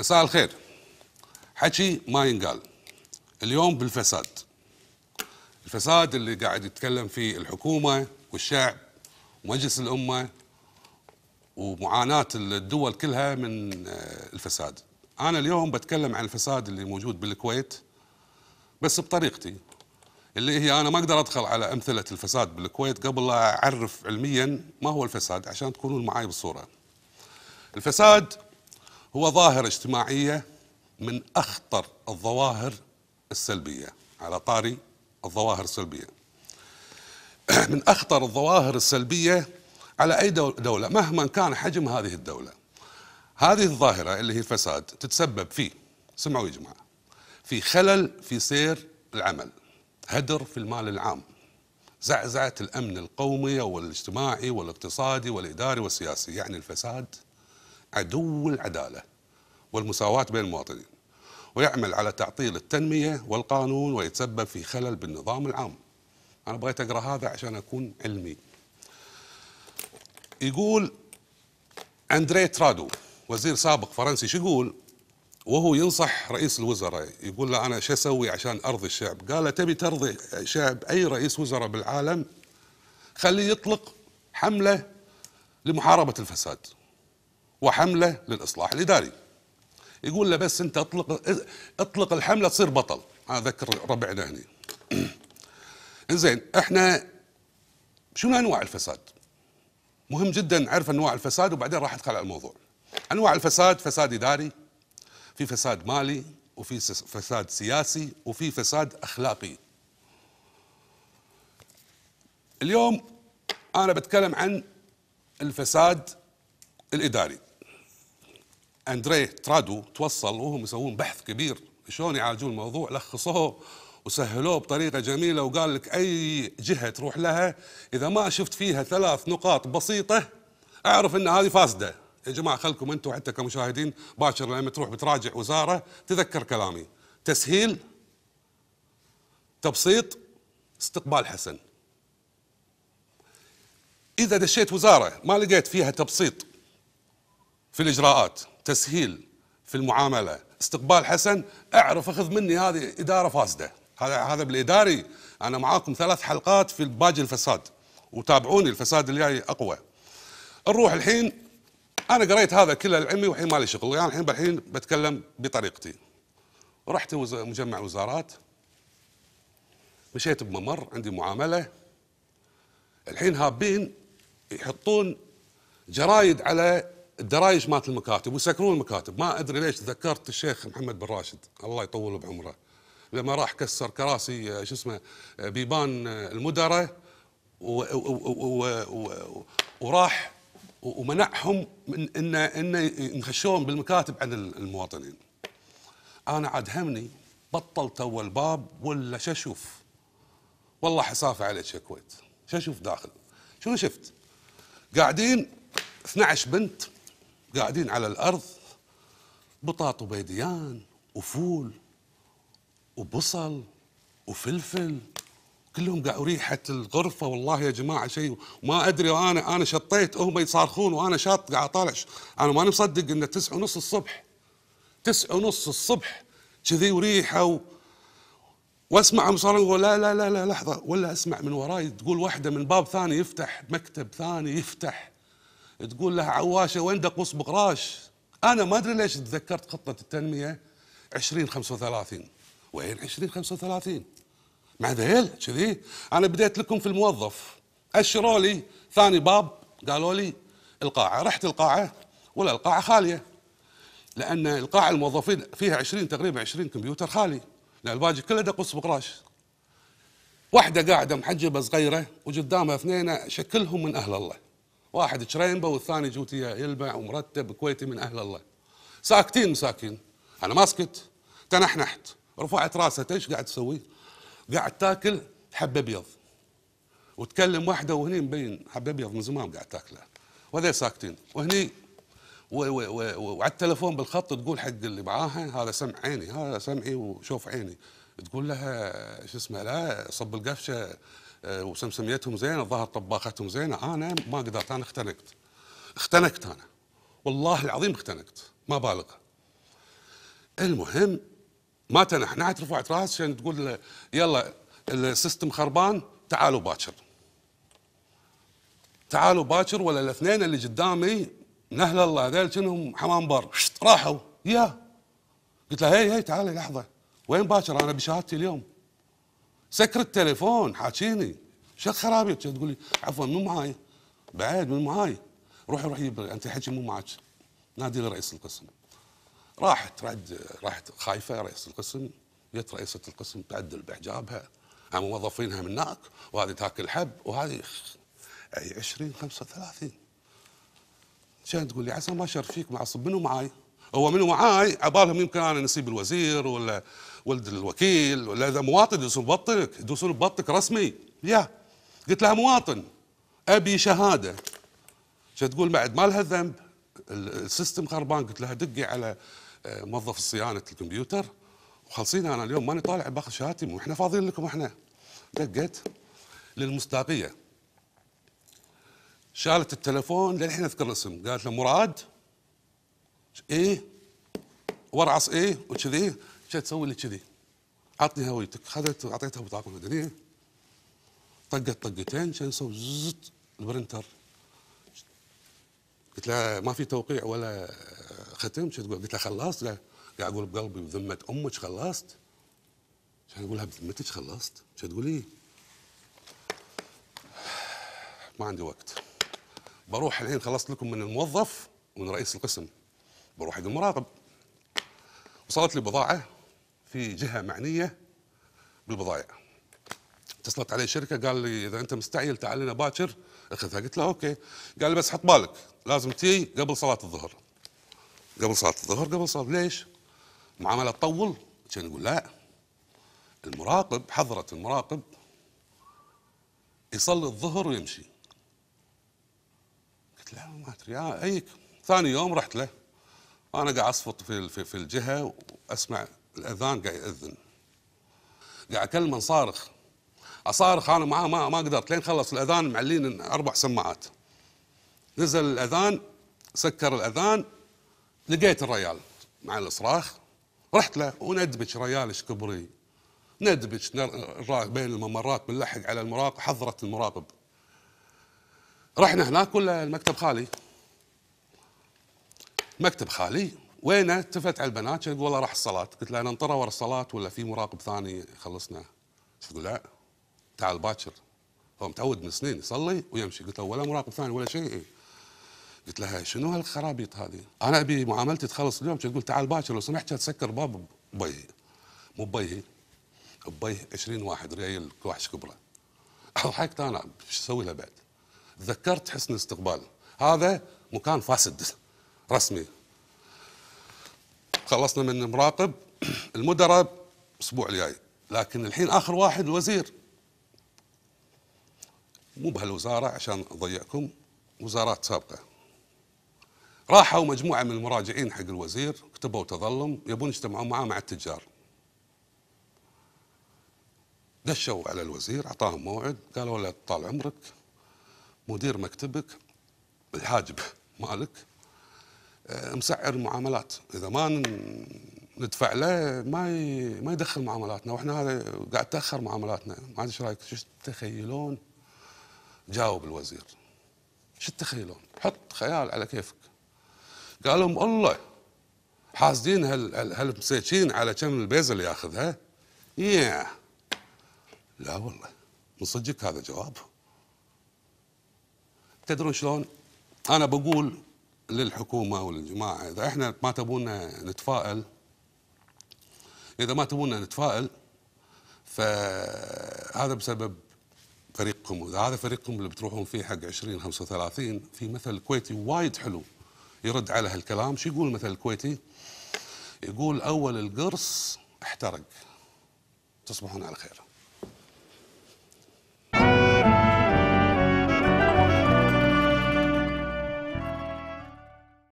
مساء الخير حكي ما ينقال اليوم بالفساد الفساد اللي قاعد يتكلم فيه الحكومة والشعب ومجلس الأمة ومعاناة الدول كلها من آه، الفساد أنا اليوم بتكلم عن الفساد اللي موجود بالكويت بس بطريقتي اللي هي أنا ما أقدر أدخل على أمثلة الفساد بالكويت قبل لا أعرف علميا ما هو الفساد عشان تكونون معي بالصورة الفساد هو ظاهرة اجتماعية من أخطر الظواهر السلبية على طاري الظواهر السلبية من أخطر الظواهر السلبية على أي دولة مهما كان حجم هذه الدولة هذه الظاهرة اللي هي الفساد تتسبب في سمعوا يا جماعة في خلل في سير العمل هدر في المال العام زعزعة الأمن القومي والاجتماعي والاقتصادي والإداري والسياسي يعني الفساد عدو العدالة والمساواة بين المواطنين ويعمل على تعطيل التنمية والقانون ويتسبب في خلل بالنظام العام أنا بغيت أقرأ هذا عشان أكون علمي يقول أندري ترادو وزير سابق فرنسي شو يقول وهو ينصح رئيس الوزراء يقول له أنا شو أسوي عشان أرضي الشعب قال له تبي ترضي شعب أي رئيس وزراء بالعالم خليه يطلق حملة لمحاربة الفساد وحملة للإصلاح الإداري يقول له بس أنت اطلق اطلق الحملة تصير بطل أنا أذكر ربعنا هنا زين احنا شنو أنواع الفساد مهم جدا نعرف أنواع الفساد وبعدين راح أدخل على الموضوع أنواع الفساد فساد إداري في فساد مالي وفي فساد سياسي وفي فساد أخلاقي اليوم أنا بتكلم عن الفساد الإداري اندريه ترادو توصل وهم يسوون بحث كبير شلون يعالجون الموضوع لخصوه وسهلوه بطريقه جميله وقال لك اي جهه تروح لها اذا ما شفت فيها ثلاث نقاط بسيطه اعرف ان هذه فاسده يا جماعه خلكم انتم حتى كمشاهدين باكر لما تروح بتراجع وزاره تذكر كلامي تسهيل تبسيط استقبال حسن اذا دشيت وزاره ما لقيت فيها تبسيط في الاجراءات تسهيل في المعامله استقبال حسن اعرف اخذ مني هذه اداره فاسده هذا هذا بالاداري انا معاكم ثلاث حلقات في باجي الفساد وتابعوني الفساد اللي جاي اقوى نروح الحين انا قريت هذا كله العلمي والحين مالي شغل يعني الحين بالحين بتكلم بطريقتي رحت مجمع وزارات مشيت بممر عندي معامله الحين هابين يحطون جرايد على الدرايش مات المكاتب ويسكرون المكاتب ما ادري ليش تذكرت الشيخ محمد بن راشد الله يطول بعمره لما راح كسر كراسي آه، شو اسمه بيبان المدراء وراح ومنعهم من ان ان ينخشون بالمكاتب عن المواطنين. انا عاد همني بطلت اول الباب ولا شو اشوف والله حسافه عليك يا شو اشوف داخل شنو شفت؟ قاعدين 12 بنت قاعدين على الأرض بطاط وبيديان وفول وبصل وفلفل كلهم قاعد ريحة الغرفة والله يا جماعة شيء ما أدري وأنا أنا شطيت هم يصارخون وأنا شاط قاعد أطالع أنا ماني مصدق إنه تسعة ونص الصبح تسعة ونص الصبح كذي وريحة و... واسمع مصارخ لا لا لا لا لحظة ولا أسمع من وراي تقول واحدة من باب ثاني يفتح مكتب ثاني يفتح تقول له عواشه وين دقوس بقراش انا ما ادري ليش تذكرت خطه التنميه وثلاثين وين وثلاثين مع ذيل كذي انا بديت لكم في الموظف اشروا لي ثاني باب قالوا لي القاعه رحت القاعه ولا القاعه خاليه لان القاعه الموظفين فيها 20 تقريبا 20 كمبيوتر خالي لان الباقي كله دقوس بقراش واحده قاعده محجبه صغيره وقدامها اثنين شكلهم من اهل الله واحد تشرينبه والثاني جوتيه يلمع ومرتب كويتي من اهل الله ساكتين مساكين انا ما سكت تنحنحت رفعت راسه ايش قاعد تسوي؟ قاعد تاكل حب ابيض وتكلم واحده وهني مبين حب ابيض من زمان قاعد تاكله وهذي ساكتين وهني وعلى التلفون بالخط تقول حق اللي معاها هذا سمع عيني هذا سمعي وشوف عيني تقول لها شو اسمه لا صب القفشه آه، وسمسميتهم زينه الظاهر طباختهم زينه انا ما قدرت انا اختنقت اختنقت انا والله العظيم اختنقت ما بالغ المهم ما تنحنعت رفعت راس عشان تقول يلا السيستم خربان تعالوا باكر تعالوا باكر ولا الاثنين اللي قدامي نهل الله هذول كنهم حمام بر راحوا يا قلت له هي هي تعالي لحظه وين باكر انا بشهادتي اليوم سكر التليفون حاكيني شو خرابي تقول لي عفوا مو معاي بعد مو معاي روحي روحي انت حكي مو معك نادي لرئيس القسم راحت رد راحت خايفه رئيس القسم جت رئيسه القسم تعدل بحجابها هم موظفينها من هناك وهذه تاكل حب وهذه اي 20 35 كانت تقول لي عسى ما شر فيك معصب منو معاي؟ هو منو معاي؟ عبالهم يمكن انا نسيب الوزير ولا ولد الوكيل ولا هذا مواطن يدوسون ببطنك يدوسون ببطنك رسمي يا قلت لها مواطن ابي شهاده شو تقول بعد ما لها ذنب السيستم خربان قلت لها دقي على آه، موظف صيانه الكمبيوتر وخلصينا انا اليوم ماني طالع باخذ شهادتي مو احنا فاضيين لكم احنا دقت للمصداقيه شالت التلفون للحين اذكر الاسم قالت له مراد ايه ورعص ايه وكذي شو تسوي لي كذي عطني هويتك خذت اعطيتها بطاقه مدنيه طقت طقتين شو نسوي زت البرنتر قلت لها ما في توقيع ولا ختم شو تقول قلت لها خلصت قاعد اقول بقلبي بذمه امك خلصت شو اقول لها بذمتك خلصت تقول لي ما عندي وقت بروح الحين خلصت لكم من الموظف ومن رئيس القسم بروح حق المراقب وصلت لي بضاعه في جهه معنيه بالبضائع اتصلت علي شركه قال لي اذا انت مستعجل تعال لنا باكر اخذها قلت له اوكي قال لي بس حط بالك لازم تي قبل صلاه الظهر قبل صلاه الظهر قبل صلاه ليش؟ المعامله تطول كان يقول لا المراقب حضره المراقب يصلي الظهر ويمشي قلت له ما ادري آه، ايك ثاني يوم رحت له انا قاعد اصفط في في الجهه واسمع الاذان قاعد ياذن قاعد اكلمه صارخ اصارخ انا معاه ما ما قدرت لين خلص الاذان معلين اربع سماعات نزل الاذان سكر الاذان لقيت الريال مع الصراخ رحت له وندبج ريال ايش كبري ندبج بين الممرات بنلحق على المراقب حضره المراقب رحنا هناك ولا المكتب خالي مكتب خالي وينه التفت على البنات يقول والله راح الصلاه قلت لها انا انطره ورا الصلاه ولا في مراقب ثاني خلصنا تقول لا تعال باكر هو متعود من سنين يصلي ويمشي قلت له ولا مراقب ثاني ولا شيء قلت لها شنو هالخرابيط هذه؟ انا ابي معاملتي تخلص اليوم تقول تعال باكر لو سمحت تسكر باب ببيهي مو ببيهي ببيهي 20 واحد ريال كوحش كبره ضحكت انا شو اسوي لها بعد؟ تذكرت حسن الاستقبال هذا مكان فاسد رسمي خلصنا من المراقب المدراء الاسبوع الجاي لكن الحين اخر واحد الوزير مو بهالوزاره عشان اضيعكم وزارات سابقه راحوا مجموعه من المراجعين حق الوزير كتبوا تظلم يبون يجتمعون معاه مع التجار دشوا على الوزير اعطاهم موعد قالوا له طال عمرك مدير مكتبك الحاجب مالك مسعر معاملات اذا ما ندفع له ما ي... ما يدخل معاملاتنا واحنا هذا قاعد تاخر معاملاتنا ما ادري ايش رايك شو تتخيلون جاوب الوزير شو تتخيلون حط خيال على كيفك قال لهم الله حاسدين هل هالمساكين على كم البيزه اللي ياخذها يا yeah. لا والله من صدقك هذا جواب تدرون شلون انا بقول للحكومه وللجماعه اذا احنا ما تبونا نتفائل اذا ما تبونا نتفائل فهذا بسبب فريقكم واذا هذا فريقكم اللي بتروحون فيه حق 20 35 في مثل كويتي وايد حلو يرد على هالكلام شو يقول مثل الكويتي يقول اول القرص احترق تصبحون على خير